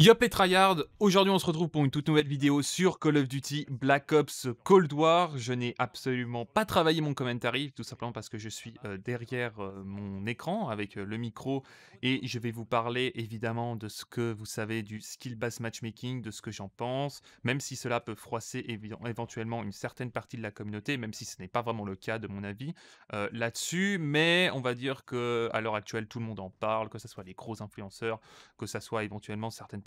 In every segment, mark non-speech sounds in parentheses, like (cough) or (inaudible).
Yop les aujourd'hui on se retrouve pour une toute nouvelle vidéo sur Call of Duty Black Ops Cold War. Je n'ai absolument pas travaillé mon commentaire, tout simplement parce que je suis euh, derrière euh, mon écran avec euh, le micro et je vais vous parler évidemment de ce que vous savez du skill-based matchmaking, de ce que j'en pense, même si cela peut froisser éventuellement une certaine partie de la communauté, même si ce n'est pas vraiment le cas de mon avis là-dessus, mais on va dire que à l'heure actuelle tout le monde en parle, que ce soit les gros influenceurs, que ce soit éventuellement certaines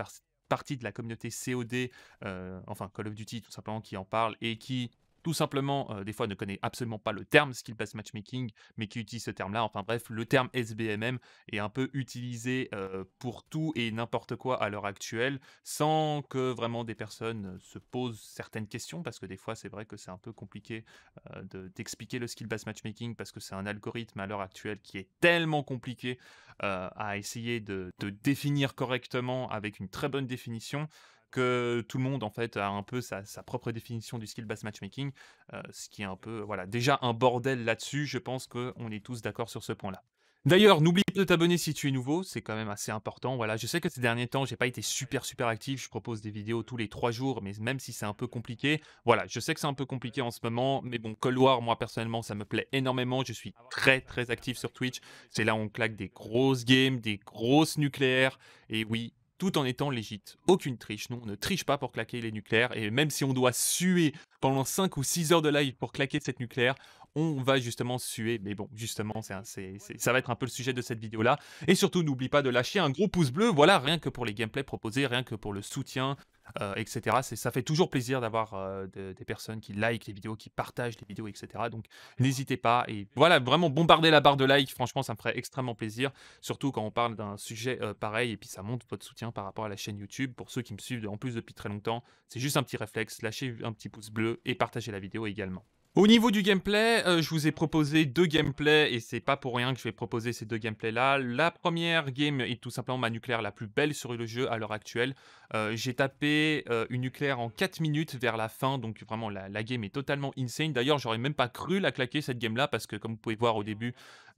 partie de la communauté COD, euh, enfin Call of Duty tout simplement, qui en parle et qui tout simplement, euh, des fois, ne connaît absolument pas le terme skill-based matchmaking, mais qui utilise ce terme-là. Enfin bref, le terme SBMM est un peu utilisé euh, pour tout et n'importe quoi à l'heure actuelle, sans que vraiment des personnes euh, se posent certaines questions, parce que des fois, c'est vrai que c'est un peu compliqué d'expliquer le skill-based matchmaking, parce que c'est un algorithme à l'heure actuelle qui est tellement compliqué à essayer de définir correctement avec une très bonne définition que tout le monde en fait a un peu sa, propre définition du skill-based matchmaking, euh, ce qui est un peu voilà déjà un bordel là-dessus. Je pense qu'on est tous d'accord sur ce point-là. D'ailleurs, n'oublie pas de t'abonner si tu es nouveau, c'est quand même assez important. Voilà, je sais que ces derniers temps, j'ai pas été super super actif, je propose des vidéos tous les trois jours, mais même si c'est un peu compliqué, voilà, je sais que c'est un peu compliqué en ce moment, mais bon, War, moi personnellement, ça me plaît énormément, je suis très très actif sur Twitch, c'est là où on claque des grosses games, des grosses nucléaires, et oui, tout en étant légite. Aucune triche, non, on ne triche pas pour claquer les nucléaires, et même si on doit suer pendant 5 ou 6 heures de live pour claquer cette nucléaire, on va justement suer. Mais bon, justement, c'est, ça va être un peu le sujet de cette vidéo-là. Et surtout, n'oublie pas de lâcher un gros pouce bleu, voilà, rien que pour les gameplays proposés, rien que pour le soutien, euh, etc. C'est, ça fait toujours plaisir d'avoir euh, des personnes qui likent les vidéos, qui partagent les vidéos, etc. Donc n'hésitez pas et voilà, vraiment bombarder la barre de like. Franchement, ça me ferait extrêmement plaisir, surtout quand on parle d'un sujet euh, pareil et puis ça montre votre soutien par rapport à la chaîne YouTube. Pour ceux qui me suivent en plus depuis très longtemps, c'est juste un petit réflexe, lâchez un petit pouce bleu et partagez la vidéo également. Au niveau du gameplay, euh, je vous ai proposé deux gameplays et c'est pas pour rien que je vais proposer ces deux gameplays là. La première game est tout simplement ma nucléaire la plus belle sur le jeu à l'heure actuelle. Euh, j'ai tapé euh, une nucléaire en 4 minutes vers la fin, donc vraiment la, la game est totalement insane. D'ailleurs, j'aurais même pas cru la claquer cette game là parce que comme vous pouvez voir au début,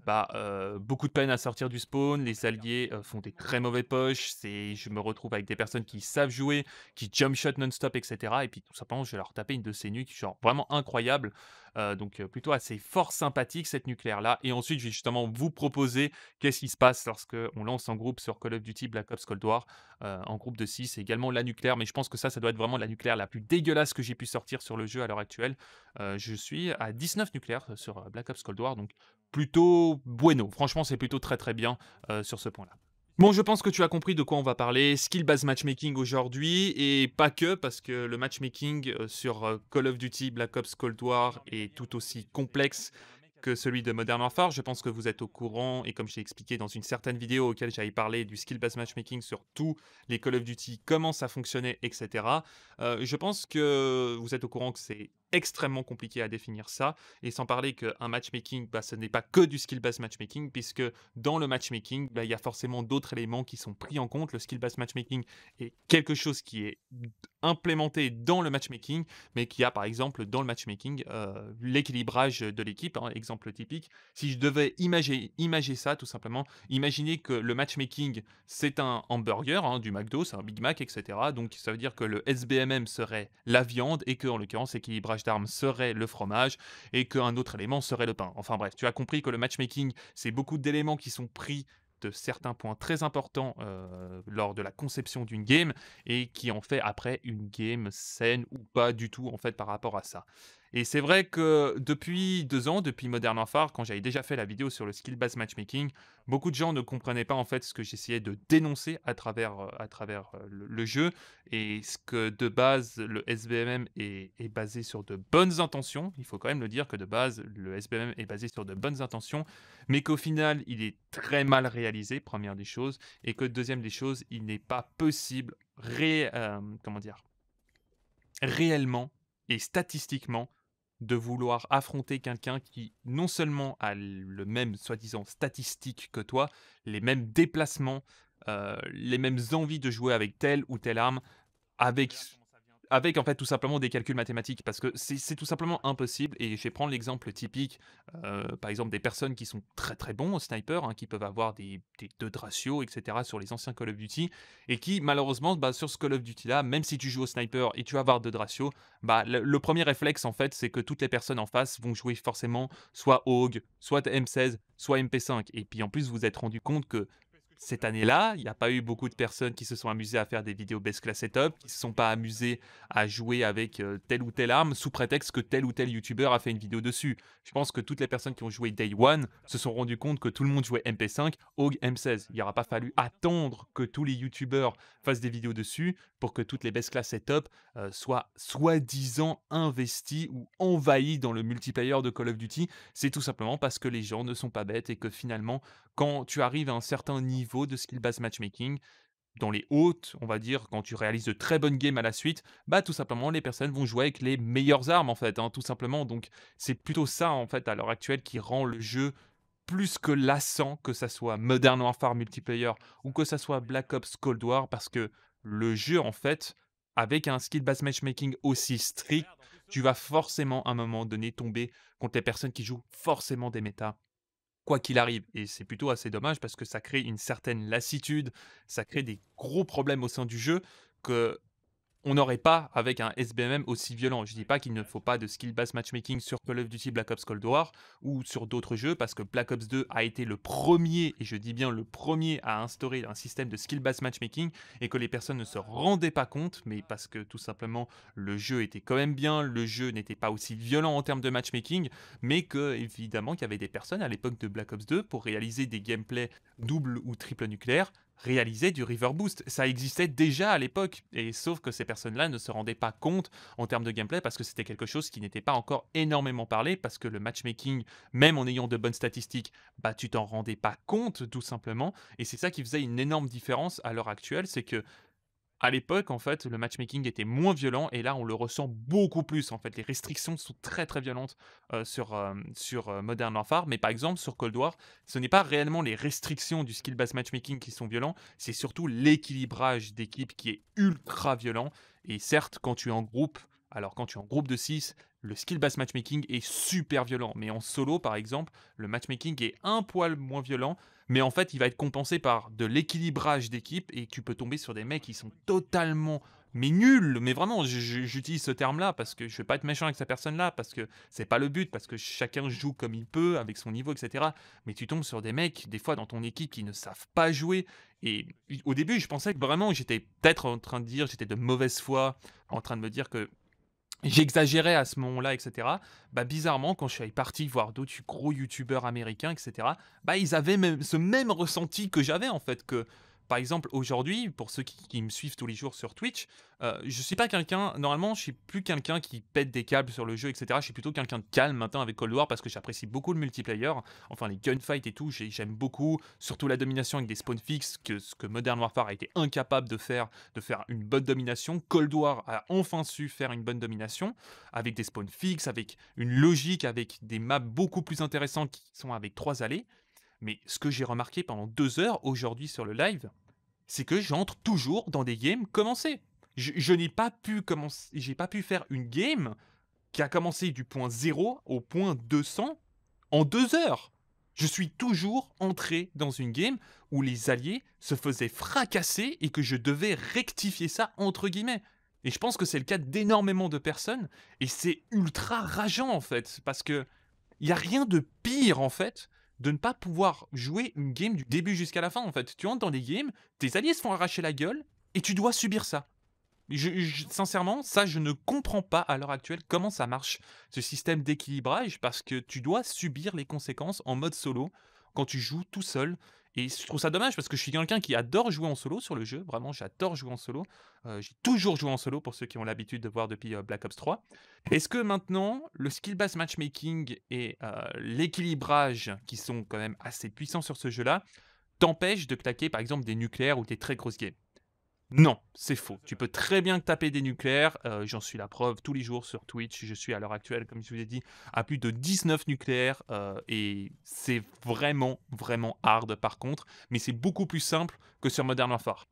bah, euh, beaucoup de peine à sortir du spawn, les alliés euh, font des très mauvais poches, je me retrouve avec des personnes qui savent jouer, qui jump shot non-stop, etc. Et puis tout simplement, je vais leur taper une de ces nuits, genre vraiment incroyable. Euh, donc euh, plutôt assez fort sympathique cette nucléaire-là. Et ensuite, je vais justement vous proposer qu'est-ce qui se passe lorsque on lance en groupe sur Call of Duty Black Ops Cold War euh, en groupe de 6 et également la nucléaire. Mais je pense que ça, ça doit être vraiment la nucléaire la plus dégueulasse que j'ai pu sortir sur le jeu à l'heure actuelle. je suis à 19 nucléaires sur Black Ops Cold War, donc plutôt bueno. Franchement, c'est plutôt très très bien sur ce point-là. Bon, je pense que tu as compris de quoi on va parler. Skill-based matchmaking aujourd'hui et pas que, parce que le matchmaking euh, sur euh, Call of Duty, Black Ops, Cold War est tout aussi complexe que celui de Modern Warfare. Je pense que vous êtes au courant et comme j'ai expliqué dans une certaine vidéo auquel j'avais parlé du skill-based matchmaking sur tous les Call of Duty, comment ça fonctionnait, etc. Euh, je pense que vous êtes au courant que c'est extrêmement compliqué à définir ça. Et sans parler qu'un matchmaking, bah, ce n'est pas que du skill-based matchmaking, puisque dans le matchmaking, bah, il y a forcément d'autres éléments qui sont pris en compte. Le skill-based matchmaking est quelque chose qui est implémenté dans le matchmaking, mais qui a par exemple dans le matchmaking euh, l'équilibrage de l'équipe, hein, exemple typique. Si je devais imaginer imaginer ça tout simplement, imaginez que le matchmaking, c'est un hamburger, hein, du McDo, c'est un Big Mac, etc. Donc ça veut dire que le SBMM serait la viande et que en l'occurrence l'équilibrage serait le fromage et qu'un autre élément serait le pain. Enfin bref, tu as compris que le matchmaking, c'est beaucoup d'éléments qui sont pris de certains points très importants euh, lors de la conception d'une game et qui en fait après une game saine ou pas du tout en fait par rapport à ça. Et c'est vrai que depuis deux ans, depuis Modern Warfare, quand j'avais déjà fait la vidéo sur le skill-based matchmaking, beaucoup de gens ne comprenaient pas en fait ce que j'essayais de dénoncer à travers, euh, à travers euh, le, jeu et ce que de base le SBMM est, basé sur de bonnes intentions. Il faut quand même le dire que de base le SBMM est basé sur de bonnes intentions, mais qu'au final il est très mal réalisé, première des choses, et que deuxième des choses, il n'est pas possible ré, euh, comment dire, réellement et statistiquement de vouloir affronter quelqu'un qui non seulement a le même soi-disant statistique que toi, les mêmes déplacements, euh, les mêmes envies de jouer avec telle ou telle arme, avec avec en fait tout simplement des calculs mathématiques parce que c'est tout simplement impossible. Et je vais prendre l'exemple typique, euh, par exemple, des personnes qui sont très très bons au sniper, hein, qui peuvent avoir des, deux de ratio, etc. sur les anciens Call of Duty et qui malheureusement, bah, sur ce Call of Duty là, même si tu joues au sniper et tu vas avoir deux de ratio, bah, le, premier réflexe en fait, c'est que toutes les personnes en face vont jouer forcément soit AUG, soit M16, soit MP5. Et puis en plus, vous, vous êtes rendu compte que cette année-là, il n'y a pas eu beaucoup de personnes qui se sont amusées à faire des vidéos best class setup, qui ne se sont pas amusées à jouer avec euh, telle ou telle arme sous prétexte que tel ou tel youtubeur a fait une vidéo dessus. Je pense que toutes les personnes qui ont joué Day One se sont rendues compte que tout le monde jouait MP5, Aug M16. Il aura pas fallu attendre que tous les youtubeurs fassent des vidéos dessus pour que toutes les best class setup euh, soient soi-disant investies ou envahies dans le multiplayer de Call of Duty. C'est tout simplement parce que les gens ne sont pas bêtes et que finalement, quand tu arrives à un certain niveau de skill-based matchmaking, dans les hautes, on va dire, quand tu réalises de très bonnes games à la suite, bah tout simplement les personnes vont jouer avec les meilleures armes en fait, hein, tout simplement. Donc c'est plutôt ça en fait à l'heure actuelle qui rend le jeu plus que lassant, que ça soit Modern Warfare multiplayer ou que ça soit Black Ops Cold War, parce que le jeu en fait, avec un skill-based matchmaking aussi strict, tu vas forcément à un moment donné tomber contre les personnes qui jouent forcément des méta quoi qu'il arrive. Et c'est plutôt assez dommage parce que ça crée une certaine lassitude, ça crée des gros problèmes au sein du jeu que on n'aurait pas avec un SBMM aussi violent. Je ne dis pas qu'il ne faut pas de skill-based matchmaking sur Call of Duty Black Ops Cold War ou sur d'autres jeux, parce que Black Ops 2 a été le premier, et je dis bien le premier, à instaurer un système de skill-based matchmaking et que les personnes ne se rendaient pas compte, mais parce que tout simplement le jeu était quand même bien, le jeu n'était pas aussi violent en termes de matchmaking, mais que évidemment qu'il y avait des personnes à l'époque de Black Ops 2 pour réaliser des gameplays double ou triple nucléaire réaliser du river boost. Ça existait déjà à l'époque, et sauf que ces personnes-là ne se rendaient pas compte en termes de gameplay parce que c'était quelque chose qui n'était pas encore énormément parlé, parce que le matchmaking, même en ayant de bonnes statistiques, bah tu t'en rendais pas compte tout simplement, et c'est ça qui faisait une énorme différence à l'heure actuelle, c'est que à l'époque, en fait, le matchmaking était moins violent et là, on le ressent beaucoup plus. En fait, les restrictions sont très très violentes euh, sur, euh, sur euh, Modern Warfare, mais par exemple sur Cold War, ce n'est pas réellement les restrictions du skill-based matchmaking qui sont violents, c'est surtout l'équilibrage d'équipe qui est ultra violent. Et certes, quand tu es en groupe, alors quand tu es en groupe de 6, le skill-based matchmaking est super violent, mais en solo, par exemple, le matchmaking est un poil moins violent mais en fait, il va être compensé par de l'équilibrage d'équipe et tu peux tomber sur des mecs qui sont totalement mais nuls. Mais vraiment, j'utilise ce terme-là parce que je ne vais pas être méchant avec cette personne-là parce que c'est pas le but parce que chacun joue comme il peut avec son niveau, etc. Mais tu tombes sur des mecs des fois dans ton équipe qui ne savent pas jouer. Et au début, je pensais que vraiment j'étais peut-être en train de dire j'étais de mauvaise foi, en train de me dire que j'exagérais à ce moment-là, etc. Bah, bizarrement, quand je suis parti voir d'autres gros youtubeurs américains, etc., bah, ils avaient même, ce même ressenti que j'avais, en fait, que par exemple, aujourd'hui, pour ceux qui, me suivent tous les jours sur Twitch, je euh, je suis pas quelqu'un, normalement, je suis plus quelqu'un qui pète des câbles sur le jeu, etc. Je suis plutôt quelqu'un de calme maintenant avec Cold War parce que j'apprécie beaucoup le multiplayer, enfin les gunfights et tout, j'aime beaucoup, surtout la domination avec des spawns fixes, que ce que Modern Warfare a été incapable de faire, de faire une bonne domination. Cold War a enfin su faire une bonne domination avec des spawns fixes, avec une logique, avec des maps beaucoup plus intéressantes qui sont avec trois allées. Mais ce que j'ai remarqué pendant deux heures aujourd'hui sur le live, c'est que j'entre toujours dans des games commencées. Je, n'ai pas pu j'ai pas pu faire une game qui a commencé du point 0 au point 200 en deux heures. Je suis toujours entré dans une game où les alliés se faisaient fracasser et que je devais rectifier ça entre guillemets. Et je pense que c'est le cas d'énormément de personnes et c'est ultra rageant en fait parce que il y a rien de pire en fait de ne pas pouvoir jouer une game du début jusqu'à la fin, en fait. Tu entres dans des games, tes alliés se font arracher la gueule, et tu dois subir ça. sincèrement, ça, je ne comprends pas à l'heure actuelle comment ça marche, ce système d'équilibrage, parce que tu dois subir les conséquences en mode solo quand tu joues tout seul et je trouve ça dommage parce que je suis quelqu'un qui adore jouer en solo sur le jeu. Vraiment, j'adore jouer en solo. Euh, j'ai toujours joué en solo pour ceux qui ont l'habitude de voir depuis euh, Black Ops 3. Est-ce que maintenant, le skill-based matchmaking et euh, l'équilibrage qui sont quand même assez puissants sur ce jeu-là t'empêchent de claquer par exemple des nucléaires ou des très grosses games non, c'est faux. Tu peux très bien taper des nucléaires. Euh, j'en suis la preuve tous les jours sur Twitch. Je suis à l'heure actuelle, comme je vous ai dit, à plus de 19 nucléaires. Euh, et c'est vraiment, vraiment hard par contre. Mais c'est beaucoup plus simple que sur Modern Warfare.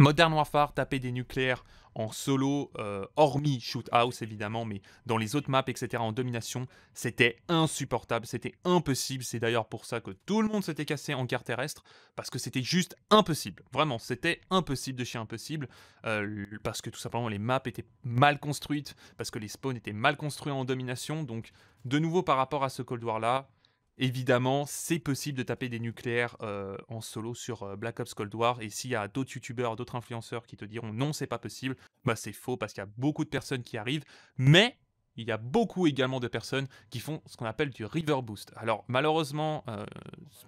Modern Warfare, taper des nucléaires en solo, euh, hormis Shoot House évidemment, mais dans les autres maps, etc., en domination, c'était insupportable, c'était impossible. C'est d'ailleurs pour ça que tout le monde s'était cassé en carte terrestre, parce que c'était juste impossible. Vraiment, c'était impossible de chier impossible, euh, parce que tout simplement les maps étaient mal construites, parce que les spawns étaient mal construits en domination. Donc, de nouveau, par rapport à ce Cold War là, Évidemment, c'est possible de taper des nucléaires euh, en solo sur euh, Black Ops Cold War. Et s'il y a d'autres youtubeurs, d'autres influenceurs qui te diront non, c'est pas possible, bah c'est faux parce qu'il y a beaucoup de personnes qui arrivent. Mais il y a beaucoup également de personnes qui font ce qu'on appelle du river boost. Alors malheureusement, euh,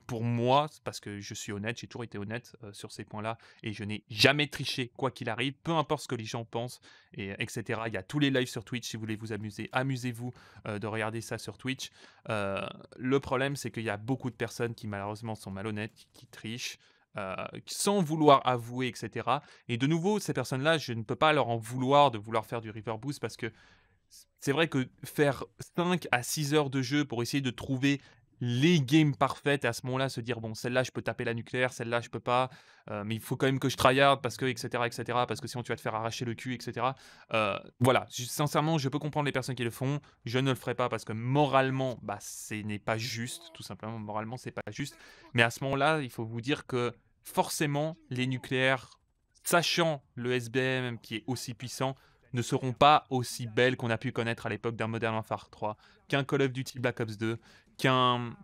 pour moi, parce que je suis honnête, j'ai toujours été honnête euh, sur ces points-là, et je n'ai jamais triché, quoi qu'il arrive, peu importe ce que les gens pensent, et, euh, etc. Il y a tous les lives sur Twitch, si vous voulez vous amuser, amusez-vous de regarder ça sur Twitch. le problème, c'est qu'il y a beaucoup de personnes qui malheureusement sont malhonnêtes, qui, trichent. sans vouloir avouer, etc. Et de nouveau, ces personnes-là, je ne peux pas leur en vouloir de vouloir faire du river boost parce que c'est vrai que faire 5 à 6 heures de jeu pour essayer de trouver les games parfaites et à ce moment-là se dire bon celle-là je peux taper la nucléaire celle-là je peux pas euh, mais il faut quand même que je tryhard parce que etc etc parce que sinon tu vas te faire arracher le cul etc euh, voilà sincèrement je peux comprendre les personnes qui le font je ne le ferai pas parce que moralement bah ce n'est pas juste tout simplement moralement c'est pas juste mais à ce moment-là il faut vous dire que forcément les nucléaires sachant le SBM qui est aussi puissant ne seront pas aussi belles qu'on a pu connaître à l'époque d'un Modern Warfare 3, qu'un Call of Duty Black Ops 2, qu'un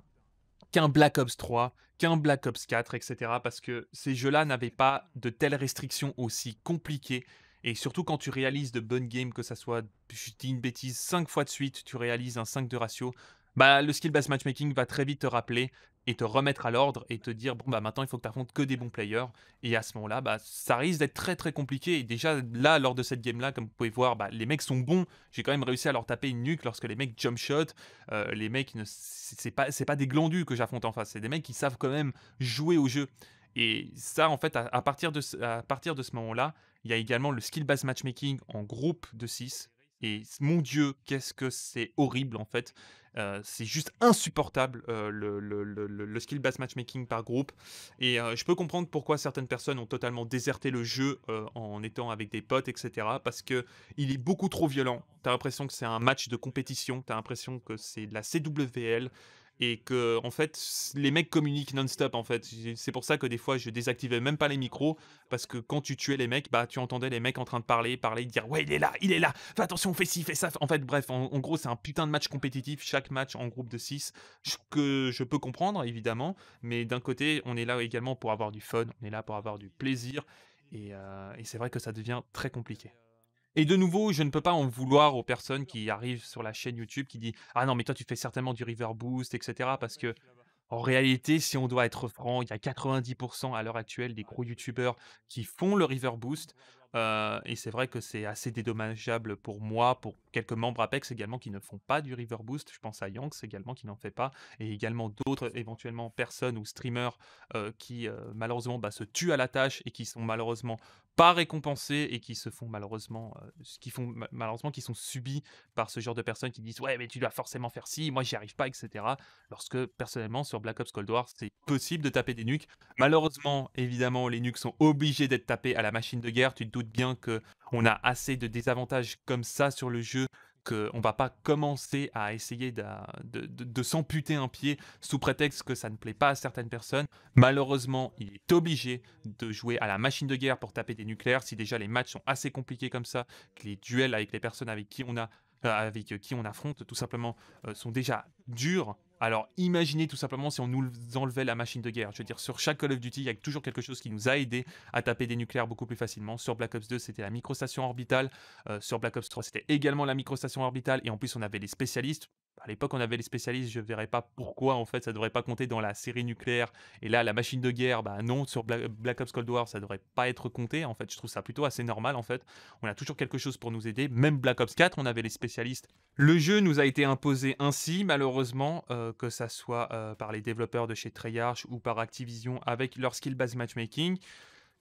Black Ops 3, qu'un Black Ops 4, etc. Parce que ces jeux-là n'avaient pas de telles restrictions aussi compliquées. Et surtout quand tu réalises de bonnes games, que ça soit, je dis une bêtise, 5 fois de suite, tu réalises un 5 de ratio, bah, le skill-based matchmaking va très vite te rappeler et te remettre à l'ordre et te dire bon bah maintenant il faut que tu affrontes que des bons players et à ce moment-là bah ça risque d'être très très compliqué et déjà là lors de cette game là comme vous pouvez voir bah, les mecs sont bons j'ai quand même réussi à leur taper une nuque lorsque les mecs jump shot euh, les mecs ne c'est pas c'est pas des glandus que j'affronte en face c'est des mecs qui savent quand même jouer au jeu et ça en fait à, partir de à partir de ce moment-là il y a également le skill based matchmaking en groupe de 6 et mon Dieu, qu'est-ce que c'est horrible en fait. c'est juste insupportable le, skill-based matchmaking par groupe. Et je peux comprendre pourquoi certaines personnes ont totalement déserté le jeu en étant avec des potes, etc. Parce que il est beaucoup trop violent. T'as l'impression que c'est un match de compétition. T'as l'impression que c'est de la CWL et que en fait les mecs communiquent non-stop en fait. C'est pour ça que des fois je désactivais même pas les micros parce que quand tu tuais les mecs, bah tu entendais les mecs en train de parler, parler, dire ouais il est là, il est là, fais attention, fais ci, fais ça. En fait bref, en, gros c'est un putain de match compétitif, chaque match en groupe de 6 que je peux comprendre évidemment, mais d'un côté on est là également pour avoir du fun, on est là pour avoir du plaisir et euh, c'est vrai que ça devient très compliqué. Et de nouveau, je ne peux pas en vouloir aux personnes qui arrivent sur la chaîne YouTube qui disent Ah non, mais toi, tu fais certainement du river boost, etc. Parce que, en réalité, si on doit être franc, il y a 90% à l'heure actuelle des gros YouTubeurs qui font le river boost. Euh, et c'est vrai que c'est assez dédommageable pour moi, pour quelques membres Apex également qui ne font pas du River Boost. Je pense à Yanks également qui n'en fait pas. Et également d'autres éventuellement personnes ou streamers euh, qui euh, malheureusement bah, se tuent à la tâche et qui sont malheureusement pas récompensés et qui se font malheureusement, euh, qui font malheureusement, qui sont subis par ce genre de personnes qui disent ouais mais tu dois forcément faire ci, moi j'y arrive pas, etc. Lorsque personnellement sur Black Ops Cold War c'est possible de taper des nuques. Malheureusement évidemment les nuques sont obligés d'être tapés à la machine de guerre. Tu te doutes bien que on a assez de désavantages comme ça sur le jeu qu'on ne va pas commencer à essayer de, de, s'amputer un pied sous prétexte que ça ne plaît pas à certaines personnes. Malheureusement, il est obligé de jouer à la machine de guerre pour taper des nucléaires. Si déjà les matchs sont assez compliqués comme ça, que les duels avec les personnes avec qui on a euh, avec euh, qui on affronte tout simplement euh, sont déjà durs, alors imaginez tout simplement si on nous enlevait la machine de guerre. Je veux dire, sur chaque Call of Duty, il y a toujours quelque chose qui nous a aidé à taper des nucléaires beaucoup plus facilement. Sur Black Ops 2, c'était la microstation orbitale. Euh, sur Black Ops 3, c'était également la microstation orbitale. Et en plus, on avait les spécialistes à l'époque, on avait les spécialistes, je ne verrais pas pourquoi en fait ça devrait pas compter dans la série nucléaire. Et là, la machine de guerre, bah non, sur Black, Ops Cold War, ça devrait pas être compté. En fait, je trouve ça plutôt assez normal. En fait, on a toujours quelque chose pour nous aider. Même Black Ops 4, on avait les spécialistes. Le jeu nous a été imposé ainsi, malheureusement, euh, que ça soit euh, par les développeurs de chez Treyarch ou par Activision avec leur skill-based matchmaking.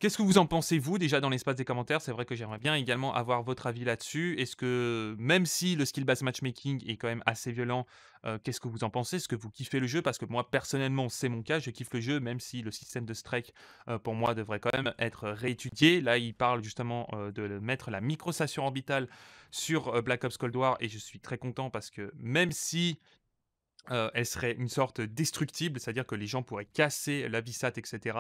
Qu'est-ce que vous en pensez, vous, déjà dans l'espace des commentaires C'est vrai que j'aimerais bien également avoir votre avis là-dessus. Est-ce que, même si le skill-based matchmaking est quand même assez violent, euh, qu'est-ce que vous en pensez Est-ce que vous kiffez le jeu Parce que moi, personnellement, c'est mon cas, je kiffe le jeu, même si le système de strike, euh, pour moi, devrait quand même être réétudié. Là, il parle justement euh, de mettre la micro station orbitale sur Black Ops Cold War, et je suis très content parce que même si euh, elle serait une sorte destructible, c'est-à-dire que les gens pourraient casser la visate, etc.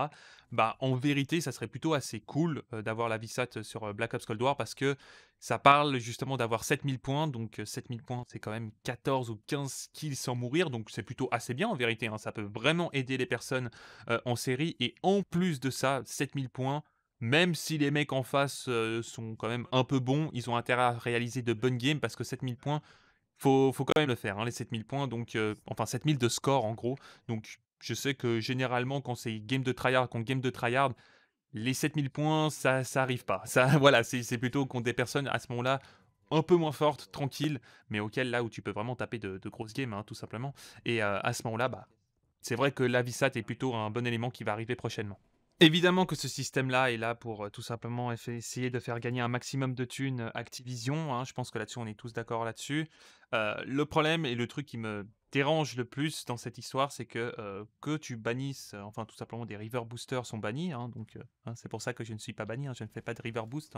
Bah, en vérité, ça serait plutôt assez cool euh, d'avoir la visate sur euh, Black Ops Cold War parce que ça parle justement d'avoir 7000 points, donc 7000 points, c'est quand même 14 ou 15 kills sans mourir, donc c'est plutôt assez bien en vérité, hein. ça peut vraiment aider les personnes en série, et en plus de ça, 7000 points, même si les mecs en face sont quand même un peu bons, ils ont intérêt à réaliser de bonnes games parce que 7000 points, faut, faut quand même le faire, hein, les 7000 points, donc, euh, enfin 7000 de score en gros. Donc je sais que généralement, quand c'est game de tryhard game de tryhard, les 7000 points, ça ça arrive pas. Ça, (laughs) voilà, c'est plutôt contre des personnes à ce moment-là un peu moins fortes, tranquilles, mais auxquelles là où tu peux vraiment taper de, grosses games, hein, tout simplement. Et euh, à ce moment-là, bah, c'est vrai que la est plutôt un bon élément qui va arriver prochainement. Évidemment que ce système-là est là pour tout simplement essayer de faire gagner un maximum de thunes Activision. Hein, je pense que là-dessus, on est tous d'accord là-dessus. le problème et le truc qui me dérange le plus dans cette histoire, c'est que que tu bannisses, enfin tout simplement des river boosters sont bannis. Hein, donc hein, c'est pour ça que je ne suis pas banni. je ne fais pas de river boost.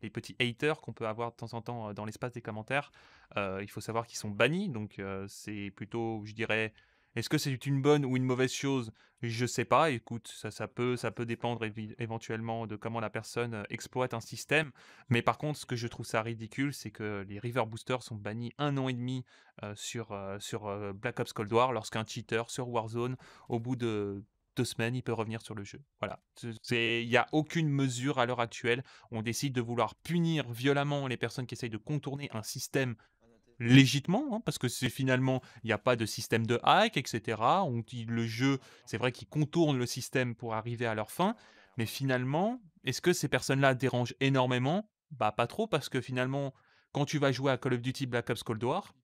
les, petits haters qu'on peut avoir de temps en temps dans l'espace des commentaires, il faut savoir qu'ils sont bannis. Donc c'est plutôt, je dirais, est-ce que c'est une bonne ou une mauvaise chose Je sais pas. Écoute, ça, ça, peut, ça peut dépendre éventuellement de comment la personne exploite un système. Mais par contre, ce que je trouve ça ridicule, c'est que les River Boosters sont bannis un an et demi sur, sur Black Ops Cold War lorsqu'un cheater sur Warzone, au bout de deux semaines, il peut revenir sur le jeu. Voilà. Il n'y a aucune mesure à l'heure actuelle. On décide de vouloir punir violemment les personnes qui essayent de contourner un système légitimement, hein, parce que c'est finalement, il n'y a pas de système de hack, etc. On dit le jeu, c'est vrai qu'ils contournent le système pour arriver à leur fin, mais finalement, est-ce que ces personnes-là dérangent énormément Bah pas trop, parce que finalement, quand tu vas jouer à Call of Duty Black Ops Cold War,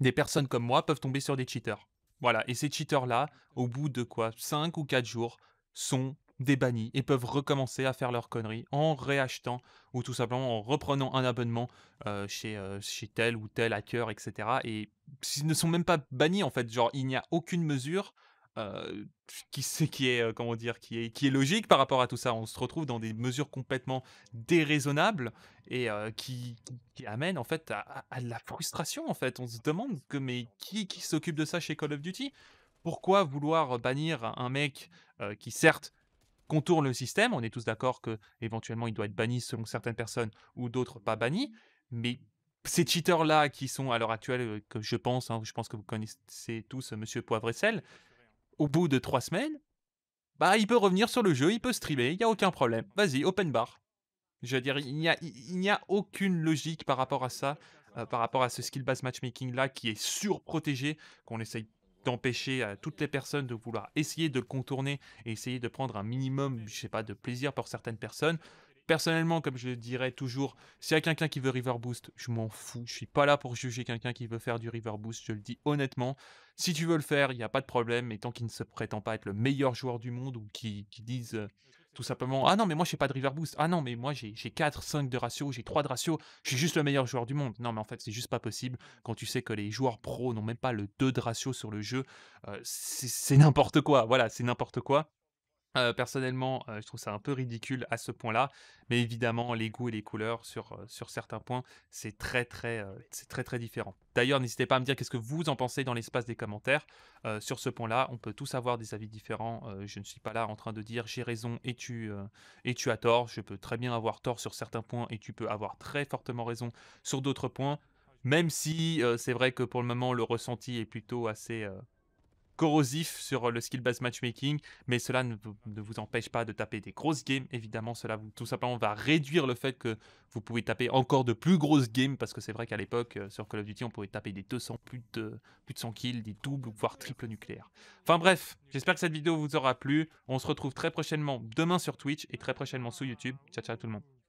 des personnes comme moi peuvent tomber sur des cheaters. Voilà, et ces cheaters-là, au bout de quoi 5 ou 4 jours, sont des bannis et peuvent recommencer à faire leurs conneries en réachetant ou tout simplement en reprenant un abonnement euh, chez, euh, chez tel ou tel hacker, etc. Et ils ne sont même pas bannis en fait, genre il n'y a aucune mesure euh, qui, qui est euh, comment dire qui est qui est logique par rapport à tout ça on se retrouve dans des mesures complètement déraisonnables et qui, qui amènent en fait à, à, la frustration en fait on se demande que mais qui qui s'occupe de ça chez Call of Duty pourquoi vouloir bannir un mec qui certes contourne le système. On est tous d'accord que éventuellement il doit être banni selon certaines personnes ou d'autres pas banni. Mais ces cheaters là qui sont à l'heure actuelle, euh, que je pense, hein, je pense que vous connaissez tous euh, Monsieur Poivre et Sel, hein. au bout de trois semaines, bah il peut revenir sur le jeu, il peut streamer, il y a aucun problème. Vas-y, open bar. Je veux dire, il n'y a, aucune logique par rapport à ça, euh, par rapport à ce skill-based matchmaking-là qui est surprotégé, qu'on essaye d'empêcher à toutes les personnes de vouloir essayer de le contourner et essayer de prendre un minimum, je sais pas, de plaisir pour certaines personnes. Personnellement, comme je le dirais toujours, s'il y a quelqu'un qui veut River Boost, je m'en fous. Je suis pas là pour juger quelqu'un qui veut faire du River Boost, je le dis honnêtement. Si tu veux le faire, il n'y a pas de problème, mais tant qu'il ne se prétend pas être le meilleur joueur du monde ou qui, dise euh, tout simplement, ah non, mais moi, je n'ai pas de river boost. Ah non, mais moi, j'ai 4, 5 de ratio, j'ai 3 de ratio. Je suis juste le meilleur joueur du monde. Non, mais en fait, c'est juste pas possible quand tu sais que les joueurs pros n'ont même pas le 2 de ratio sur le jeu. Euh, c'est n'importe quoi. Voilà, c'est n'importe quoi. Euh, personnellement, euh, je trouve ça un peu ridicule à ce point-là, mais évidemment, les goûts et les couleurs sur, euh, sur certains points, c'est très très, c'est très très différent. D'ailleurs, n'hésitez pas à me dire qu'est-ce que vous en pensez dans l'espace des commentaires. sur ce point-là, on peut tous avoir des avis différents. je ne suis pas là en train de dire j'ai raison et tu, et tu as tort. Je peux très bien avoir tort sur certains points et tu peux avoir très fortement raison sur d'autres points, même si c'est vrai que pour le moment, le ressenti est plutôt assez corrosif sur le skill-based matchmaking, mais cela ne, vous empêche pas de taper des grosses games. Évidemment, cela vous, tout simplement va réduire le fait que vous pouvez taper encore de plus grosses games, parce que c'est vrai qu'à l'époque, euh, sur Call of Duty, on pouvait taper des 200, plus de, plus de 100 kills, des doubles, voire triples nucléaire. Enfin bref, j'espère que cette vidéo vous aura plu. On se retrouve très prochainement demain sur Twitch et très prochainement sur YouTube. Ciao, ciao tout le monde.